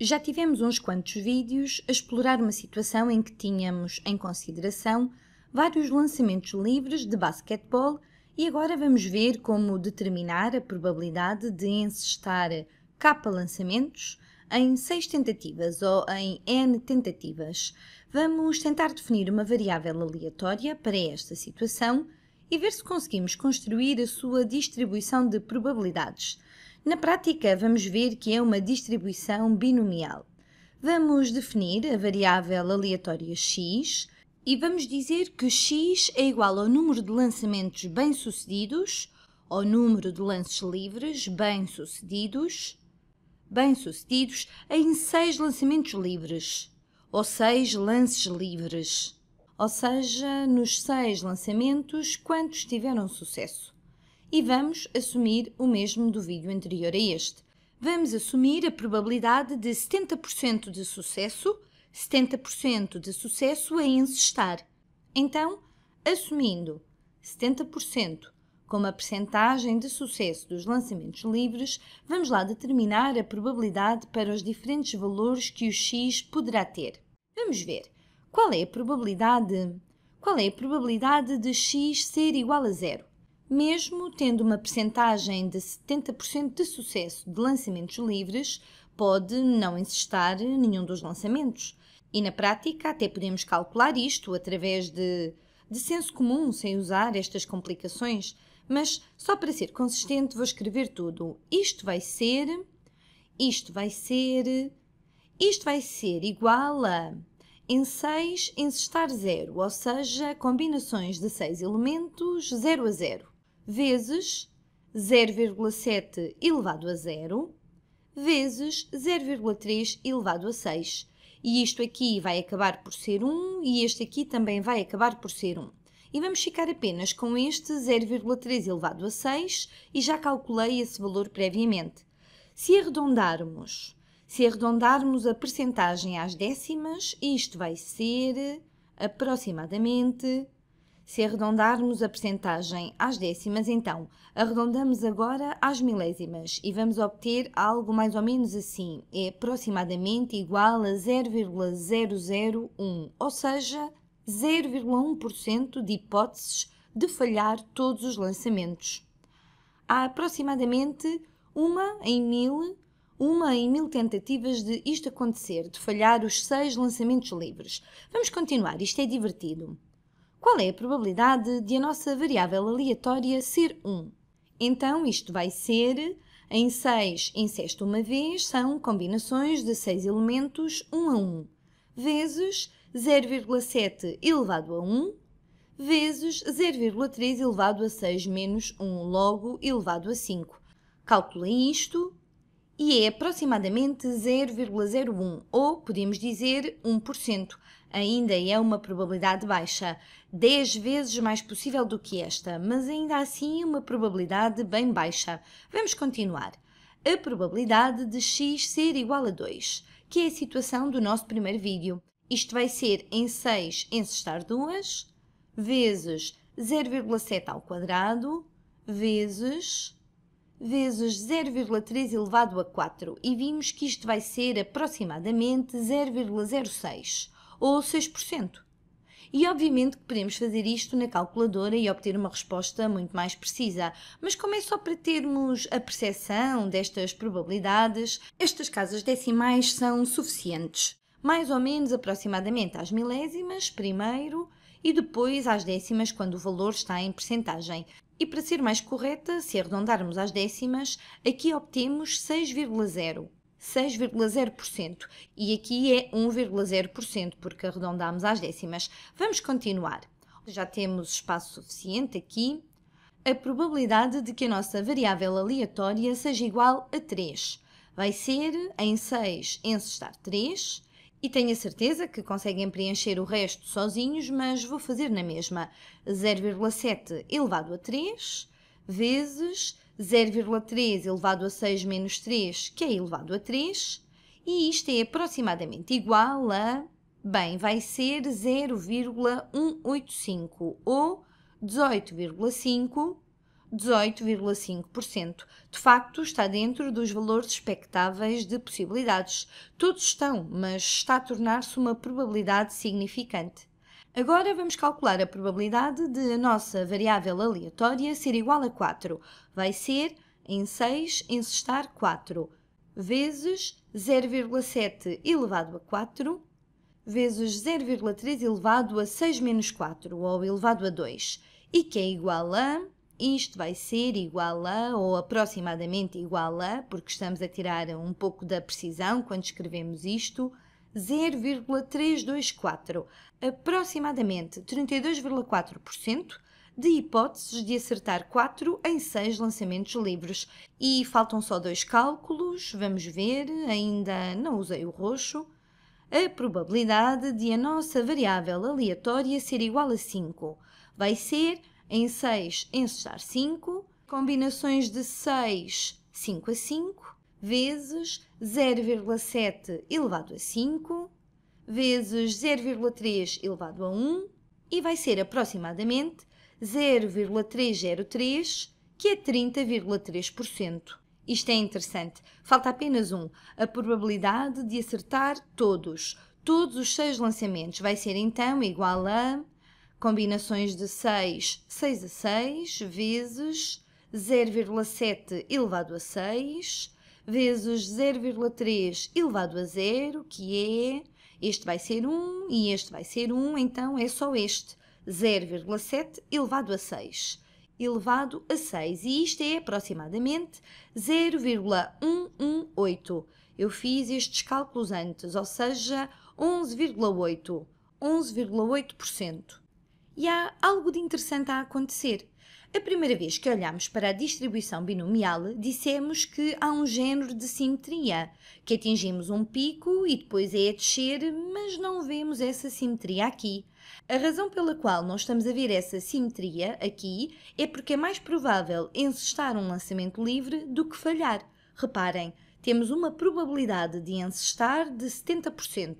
Já tivemos uns quantos vídeos a explorar uma situação em que tínhamos em consideração vários lançamentos livres de basquetebol e agora vamos ver como determinar a probabilidade de encestar K lançamentos em 6 tentativas ou em N tentativas. Vamos tentar definir uma variável aleatória para esta situação e ver se conseguimos construir a sua distribuição de probabilidades na prática, vamos ver que é uma distribuição binomial. Vamos definir a variável aleatória x e vamos dizer que x é igual ao número de lançamentos bem-sucedidos, ao número de lances livres bem-sucedidos, bem-sucedidos em 6 lançamentos livres, ou 6 lances livres. Ou seja, nos 6 lançamentos, quantos tiveram sucesso? e vamos assumir o mesmo do vídeo anterior a este. Vamos assumir a probabilidade de 70% de sucesso, 70% de sucesso em insistar. Então, assumindo 70% como a percentagem de sucesso dos lançamentos livres, vamos lá determinar a probabilidade para os diferentes valores que o X poderá ter. Vamos ver. Qual é a probabilidade? Qual é a probabilidade de X ser igual a zero? Mesmo tendo uma percentagem de 70% de sucesso de lançamentos livres, pode não encestar nenhum dos lançamentos. E na prática, até podemos calcular isto através de, de senso comum, sem usar estas complicações. Mas só para ser consistente, vou escrever tudo. Isto vai ser, isto vai ser, isto vai ser igual a em 6 encestar 0, ou seja, combinações de 6 elementos 0 a 0 vezes 0,7 elevado a 0 vezes 0,3 elevado a 6. E isto aqui vai acabar por ser 1 e este aqui também vai acabar por ser 1. E vamos ficar apenas com este 0,3 elevado a 6 e já calculei esse valor previamente. Se arredondarmos, se arredondarmos a percentagem às décimas, isto vai ser aproximadamente se arredondarmos a percentagem às décimas, então arredondamos agora às milésimas e vamos obter algo mais ou menos assim. É aproximadamente igual a 0,001, ou seja, 0,1% de hipóteses de falhar todos os lançamentos. Há aproximadamente uma em mil, uma em mil tentativas de isto acontecer, de falhar os seis lançamentos livres. Vamos continuar, isto é divertido qual é a probabilidade de a nossa variável aleatória ser 1? Então, isto vai ser, em 6 incesto uma vez, são combinações de 6 elementos 1 a 1, vezes 0,7 elevado a 1, vezes 0,3 elevado a 6 menos 1, logo elevado a 5. Calculem isto e é aproximadamente 0,01, ou podemos dizer 1%, ainda é uma probabilidade baixa, 10 vezes mais possível do que esta, mas ainda assim é uma probabilidade bem baixa. Vamos continuar. A probabilidade de x ser igual a 2, que é a situação do nosso primeiro vídeo. Isto vai ser em 6 encestar 2, vezes 0,7 ao quadrado, vezes vezes 0,3 elevado a 4 e vimos que isto vai ser aproximadamente 0,06 ou 6%. E obviamente que podemos fazer isto na calculadora e obter uma resposta muito mais precisa, mas como é só para termos a percepção destas probabilidades, estas casas decimais são suficientes, mais ou menos aproximadamente às milésimas primeiro e depois às décimas quando o valor está em percentagem. E para ser mais correta, se arredondarmos às décimas, aqui obtemos 6,0 6,0%. E aqui é 1,0%, porque arredondamos às décimas. Vamos continuar. Já temos espaço suficiente aqui. A probabilidade de que a nossa variável aleatória seja igual a 3 vai ser em 6 encestar 3 e tenho a certeza que conseguem preencher o resto sozinhos, mas vou fazer na mesma 0,7 elevado a 3 vezes 0,3 elevado a 6 menos 3, que é elevado a 3, e isto é aproximadamente igual a, bem, vai ser 0,185 ou 18,5%. 18,5%. De facto, está dentro dos valores expectáveis de possibilidades. Todos estão, mas está a tornar-se uma probabilidade significante. Agora vamos calcular a probabilidade de a nossa variável aleatória ser igual a 4. Vai ser em 6 encestar 4 vezes 0,7 elevado a 4 vezes 0,3 elevado a 6 menos 4, ou elevado a 2, e que é igual a... Isto vai ser igual a, ou aproximadamente igual a, porque estamos a tirar um pouco da precisão quando escrevemos isto, 0,324, aproximadamente 32,4% de hipóteses de acertar 4 em 6 lançamentos livres. E faltam só dois cálculos, vamos ver, ainda não usei o roxo. A probabilidade de a nossa variável aleatória ser igual a 5 vai ser em 6 encestar 5, combinações de 6, 5 a 5, vezes 0,7 elevado a 5 vezes 0,3 elevado a 1 e vai ser aproximadamente 0,303, que é 30,3%. Isto é interessante. Falta apenas um, a probabilidade de acertar todos. Todos os seis lançamentos vai ser então igual a combinações de 6, 6 a 6, vezes 0,7 elevado a 6, vezes 0,3 elevado a zero, que é, este vai ser 1 e este vai ser 1, então é só este, 0,7 elevado a 6 elevado a 6 e isto é aproximadamente 0,118. Eu fiz estes cálculos antes, ou seja, 11,8, 11,8% e há algo de interessante a acontecer. A primeira vez que olhamos para a distribuição binomial, dissemos que há um género de simetria, que atingimos um pico e depois é a descer, mas não vemos essa simetria aqui. A razão pela qual não estamos a ver essa simetria aqui é porque é mais provável encestar um lançamento livre do que falhar. Reparem, temos uma probabilidade de encestar de 70%.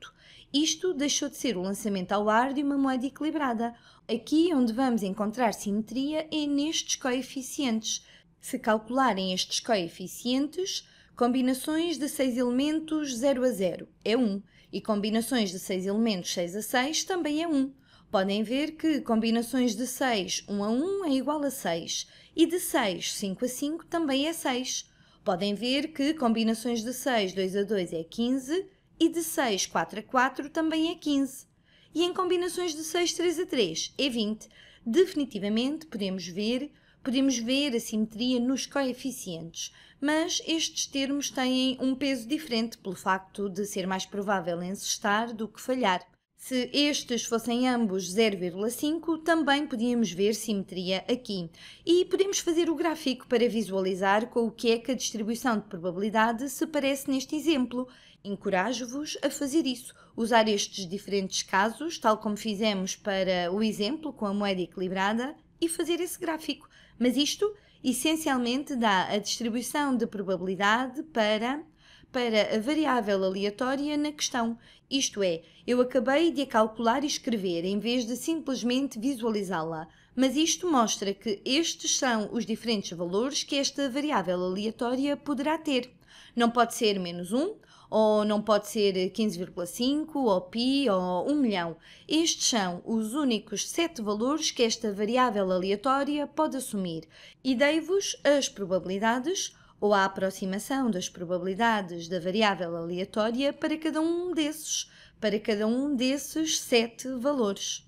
Isto deixou de ser o lançamento ao ar de uma moeda equilibrada. Aqui onde vamos encontrar simetria é nestes coeficientes. Se calcularem estes coeficientes, combinações de 6 elementos 0 a 0 é 1 e combinações de 6 elementos 6 a 6 também é 1. Podem ver que combinações de 6 1 a 1 é igual a 6 e de 6 5 a 5 também é 6. Podem ver que combinações de 6 2 a 2 é 15 e de 6, 4 a 4 também é 15. E em combinações de 6, 3 a 3 é 20. Definitivamente podemos ver, podemos ver a simetria nos coeficientes, mas estes termos têm um peso diferente pelo facto de ser mais provável encestar do que falhar. Se estes fossem ambos 0,5, também podíamos ver simetria aqui. E podemos fazer o gráfico para visualizar com o que é que a distribuição de probabilidade se parece neste exemplo. Encorajo-vos a fazer isso, usar estes diferentes casos, tal como fizemos para o exemplo com a moeda equilibrada, e fazer esse gráfico. Mas isto, essencialmente, dá a distribuição de probabilidade para para a variável aleatória na questão, isto é, eu acabei de a calcular e escrever em vez de simplesmente visualizá-la, mas isto mostra que estes são os diferentes valores que esta variável aleatória poderá ter. Não pode ser menos 1, ou não pode ser 15,5, ou pi, ou 1 milhão. Estes são os únicos sete valores que esta variável aleatória pode assumir e dei-vos as probabilidades ou a aproximação das probabilidades da variável aleatória para cada um desses, para cada um desses sete valores.